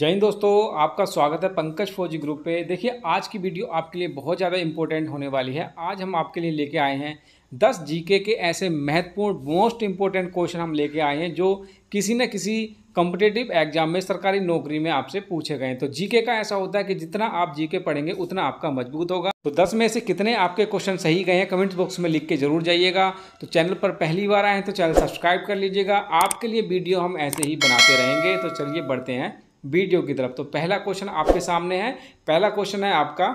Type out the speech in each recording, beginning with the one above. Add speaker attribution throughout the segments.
Speaker 1: जय हिंद दोस्तों आपका स्वागत है पंकज फौजी ग्रुप पे देखिए आज की वीडियो आपके लिए बहुत ज़्यादा इंपॉर्टेंट होने वाली है आज हम आपके लिए लेके आए हैं दस जीके के ऐसे महत्वपूर्ण मोस्ट इंपॉर्टेंट क्वेश्चन हम लेके आए हैं जो किसी न किसी कम्पिटेटिव एग्जाम में सरकारी नौकरी में आपसे पूछे गए तो जीके का ऐसा होता है कि जितना आप जीके पढ़ेंगे उतना आपका मजबूत होगा तो 10 में से कितने आपके क्वेश्चन सही गए हैं कमेंट बॉक्स में लिख के जरूर जाइएगा तो चैनल पर पहली बार आए हैं तो चैनल सब्सक्राइब कर लीजिएगा आपके लिए वीडियो हम ऐसे ही बनाते रहेंगे तो चलिए बढ़ते हैं वीडियो की तरफ तो पहला क्वेश्चन आपके सामने है पहला क्वेश्चन है आपका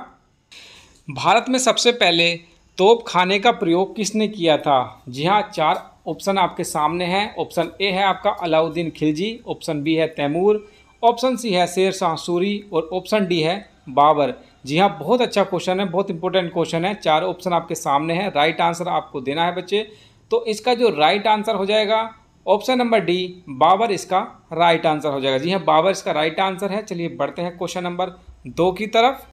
Speaker 1: भारत में सबसे पहले तोप खाने का प्रयोग किसने किया था जी हाँ चार ऑप्शन आपके सामने हैं ऑप्शन ए है आपका अलाउद्दीन खिलजी ऑप्शन बी है तैमूर ऑप्शन सी है शेर शाह सूरी और ऑप्शन डी है बाबर जी हाँ बहुत अच्छा क्वेश्चन है बहुत इंपॉर्टेंट क्वेश्चन है चार ऑप्शन आपके सामने है राइट आंसर आपको देना है बच्चे तो इसका जो राइट आंसर हो जाएगा ऑप्शन नंबर डी बाबर इसका राइट आंसर हो जाएगा जी हाँ बाबर इसका राइट आंसर है चलिए बढ़ते हैं क्वेश्चन नंबर दो की तरफ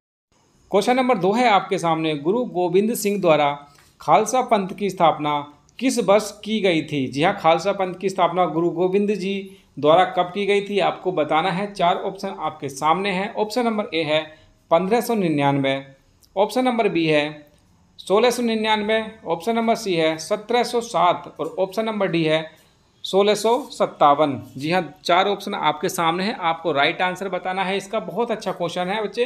Speaker 1: क्वेश्चन नंबर दो है आपके सामने गुरु गोविंद सिंह द्वारा खालसा पंथ की स्थापना किस वर्ष की गई थी जी हाँ खालसा पंथ की स्थापना गुरु गोविंद जी द्वारा कब की गई थी आपको बताना है चार ऑप्शन आपके सामने हैं ऑप्शन नंबर ए है पंद्रह सौ निन्यानवे ऑप्शन नंबर बी है सोलह सौ निन्यानवे ऑप्शन नंबर सी है सत्रह सौ सात और ऑप्शन नंबर डी है सोलह सौ सत्तावन जी हाँ चार ऑप्शन आपके सामने हैं आपको राइट आंसर बताना है इसका बहुत अच्छा क्वेश्चन है बच्चे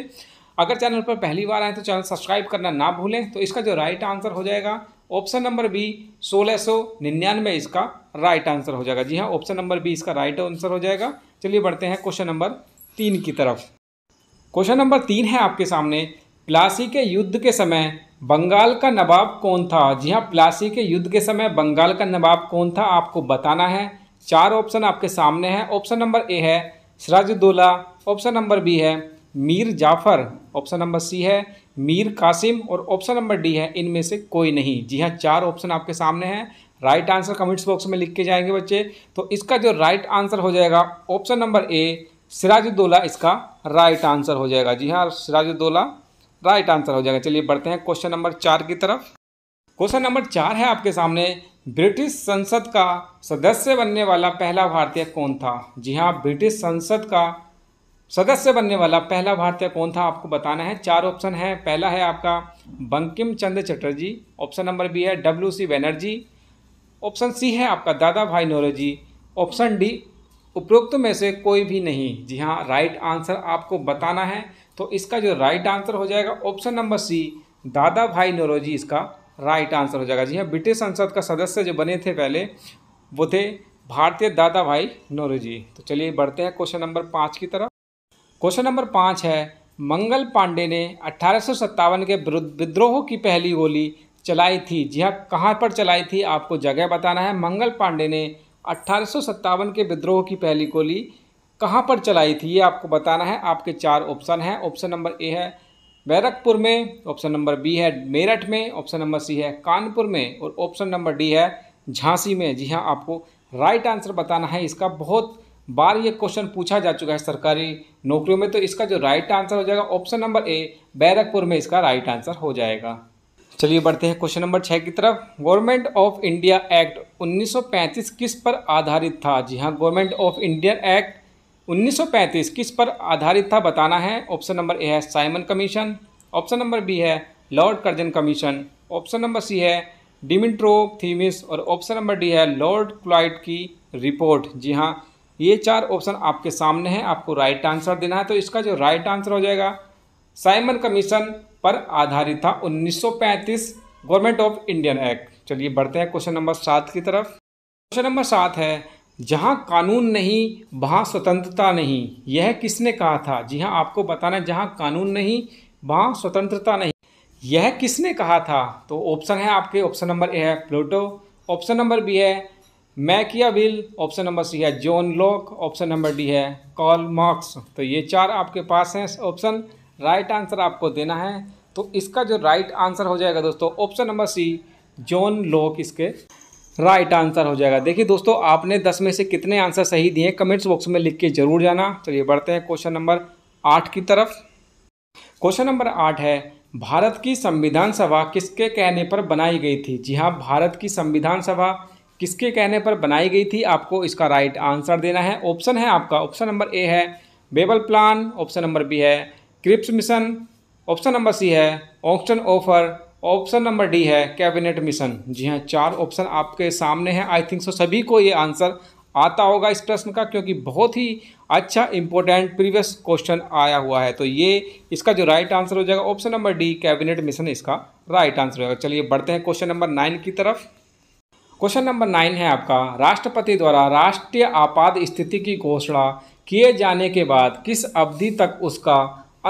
Speaker 1: अगर चैनल पर पहली बार आए तो चैनल सब्सक्राइब करना ना भूलें तो इसका जो राइट आंसर हो जाएगा ऑप्शन नंबर बी सोलह सौ निन्यानवे इसका राइट आंसर हो जाएगा जी हाँ ऑप्शन नंबर बी इसका राइट आंसर हो जाएगा चलिए बढ़ते हैं क्वेश्चन नंबर तीन की तरफ क्वेश्चन नंबर तीन है आपके सामने प्लासी के युद्ध के समय बंगाल का नवाब कौन था जी हाँ प्लासी के युद्ध के समय बंगाल का नवाब कौन था आपको बताना है चार ऑप्शन आपके सामने हैं ऑप्शन नंबर ए है सिराजुद्दौला ऑप्शन नंबर बी है Mir Jafar option number C है मीर कासिम और ऑप्शन नंबर डी है इनमें से कोई नहीं जी हाँ चार ऑप्शन आपके सामने हैं राइट आंसर कमेंट्स बॉक्स में लिख के जाएंगे बच्चे तो इसका जो राइट आंसर हो जाएगा ऑप्शन नंबर ए सिराजुद्दौला इसका राइट आंसर हो जाएगा जी हाँ सिराजुद्दौला राइट आंसर हो जाएगा चलिए बढ़ते हैं क्वेश्चन नंबर चार की तरफ क्वेश्चन नंबर चार है आपके सामने ब्रिटिश संसद का सदस्य बनने वाला पहला भारतीय कौन था जी हाँ ब्रिटिश संसद का सदस्य बनने वाला पहला भारतीय कौन था आपको बताना है चार ऑप्शन है पहला है आपका Bankim Chandra Chatterjee option number B है W C Banerjee option C है आपका दादा भाई नोरजी ऑप्शन डी उपरोक्त में से कोई भी नहीं जी हाँ राइट आंसर आपको बताना है तो इसका जो राइट आंसर हो जाएगा ऑप्शन नंबर सी दादा भाई नौरोजी इसका राइट आंसर हो जाएगा जी हाँ ब्रिटिश संसद का सदस्य जो बने थे पहले वो थे भारतीय दादा भाई नौरोजी तो चलिए बढ़ते हैं क्वेश्चन नंबर पाँच की तरफ क्वेश्चन नंबर पाँच है मंगल पांडे ने अट्ठारह के विद्रोह की पहली गोली चलाई थी जी हाँ कहाँ पर चलाई थी आपको जगह बताना है मंगल पांडे ने अट्ठारह के विद्रोह की पहली गोली कहाँ पर चलाई थी ये आपको बताना है आपके चार ऑप्शन हैं ऑप्शन नंबर ए है बैरकपुर में ऑप्शन नंबर बी है मेरठ में ऑप्शन नंबर सी है कानपुर में और ऑप्शन नंबर डी है झांसी में जी हाँ आपको राइट आंसर बताना है इसका बहुत बार ये क्वेश्चन पूछा जा चुका है सरकारी नौकरियों में तो इसका जो राइट आंसर हो जाएगा ऑप्शन नंबर ए बैरकपुर में इसका राइट आंसर हो जाएगा चलिए बढ़ते हैं क्वेश्चन नंबर छः की तरफ गवर्नमेंट ऑफ इंडिया एक्ट 1935 किस पर आधारित था जी हाँ गवर्नमेंट ऑफ इंडिया एक्ट 1935 किस पर आधारित था बताना है ऑप्शन नंबर ए है Simon commission option number B है Lord Curzon commission option number C है डिमिट्रो थीमिस और ऑप्शन नंबर डी है लॉर्ड क्लाइट की रिपोर्ट जी हाँ ये चार ऑप्शन आपके सामने हैं आपको राइट आंसर देना है तो इसका जो राइट आंसर हो जाएगा साइमन कमीशन पर आधारित था 1935 गवर्नमेंट ऑफ इंडियन एक्ट चलिए बढ़ते हैं क्वेश्चन नंबर सात की तरफ क्वेश्चन नंबर सात है जहाँ कानून नहीं वहाँ स्वतंत्रता नहीं यह किसने कहा था जी हाँ आपको बताना है जहाँ कानून नहीं वहाँ स्वतंत्रता नहीं यह किसने कहा था तो ऑप्शन है आपके ऑप्शन नंबर ए है प्लूटो ऑप्शन नंबर बी है विल ऑप्शन नंबर सी है John Locke option number D है कॉल मार्क्स तो ये चार आपके पास हैं ऑप्शन राइट आंसर आपको देना है तो इसका जो राइट आंसर हो जाएगा दोस्तों option number C John Locke इसके राइट आंसर हो जाएगा देखिए दोस्तों आपने दस में से कितने आंसर सही दिए कमेंट्स बॉक्स में लिख के जरूर जाना चलिए बढ़ते हैं क्वेश्चन नंबर आठ की तरफ क्वेश्चन नंबर आठ है भारत की संविधान सभा किसके कहने पर बनाई गई थी जी हाँ भारत की संविधान सभा किसके कहने पर बनाई गई थी आपको इसका राइट आंसर देना है ऑप्शन है आपका ऑप्शन नंबर ए है Wavell plan option number B है Cripps mission option number C है August offer option number D है कैबिनेट मिशन जी हाँ चार ऑप्शन आपके सामने हैं आई थिंक सो सभी को ये आंसर आता होगा इस प्रश्न का क्योंकि बहुत ही अच्छा इंपॉर्टेंट प्रीवियस क्वेश्चन आया हुआ है तो ये इसका जो राइट आंसर हो जाएगा option number D cabinet mission इसका राइट आंसर होगा चलिए बढ़ते हैं क्वेश्चन नंबर नाइन की तरफ क्वेश्चन नंबर नाइन है आपका राष्ट्रपति द्वारा राष्ट्रीय आपात स्थिति की घोषणा किए जाने के बाद किस अवधि तक उसका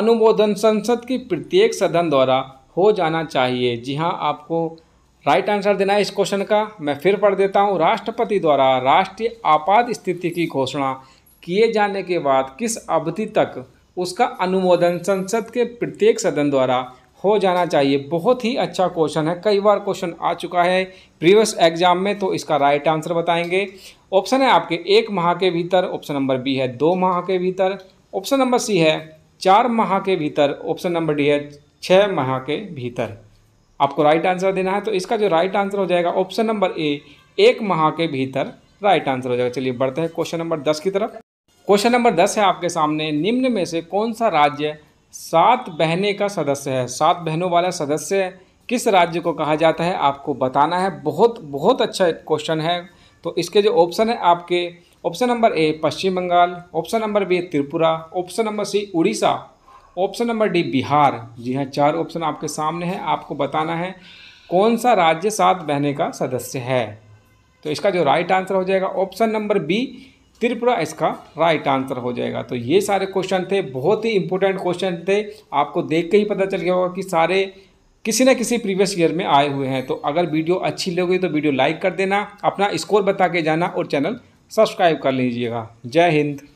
Speaker 1: अनुमोदन संसद की प्रत्येक सदन द्वारा हो जाना चाहिए जी हाँ आपको राइट आंसर देना है इस क्वेश्चन का मैं फिर पढ़ देता हूँ राष्ट्रपति द्वारा राष्ट्रीय आपात स्थिति की घोषणा किए जाने के बाद किस अवधि तक उसका अनुमोदन संसद के प्रत्येक सदन द्वारा हो जाना चाहिए बहुत ही अच्छा क्वेश्चन है कई बार क्वेश्चन आ चुका है प्रीवियस एग्जाम में तो इसका राइट आंसर बताएंगे ऑप्शन है आपके एक माह के भीतर ऑप्शन नंबर बी है दो माह के भीतर ऑप्शन नंबर सी है चार माह के भीतर ऑप्शन नंबर डी है छः माह के भीतर आपको राइट आंसर देना है तो इसका जो राइट आंसर हो जाएगा ऑप्शन नंबर ए एक माह के भीतर राइट आंसर हो जाएगा चलिए बढ़ते हैं क्वेश्चन नंबर दस की तरफ क्वेश्चन नंबर दस है आपके सामने निम्न में से कौन सा राज्य सात बहने का सदस्य है सात बहनों वाला सदस्य किस राज्य को कहा जाता है आपको बताना है बहुत बहुत अच्छा क्वेश्चन है तो इसके जो ऑप्शन है आपके option number A Paschim Bangal option number B Tripura option number C Orissa option number D Bihar जी हाँ चार ऑप्शन आपके सामने है आपको बताना है कौन सा राज्य सात बहने का सदस्य है तो इसका जो राइट आंसर हो जाएगा ऑप्शन नंबर बी त्रिपुरा इसका राइट आंसर हो जाएगा तो ये सारे क्वेश्चन थे बहुत ही इंपॉर्टेंट क्वेश्चन थे आपको देख के ही पता चल गया होगा कि सारे किसी न किसी प्रीवियस ईयर में आए हुए हैं तो अगर वीडियो अच्छी लगी तो वीडियो लाइक कर देना अपना स्कोर बता के जाना और चैनल सब्सक्राइब कर लीजिएगा जय हिंद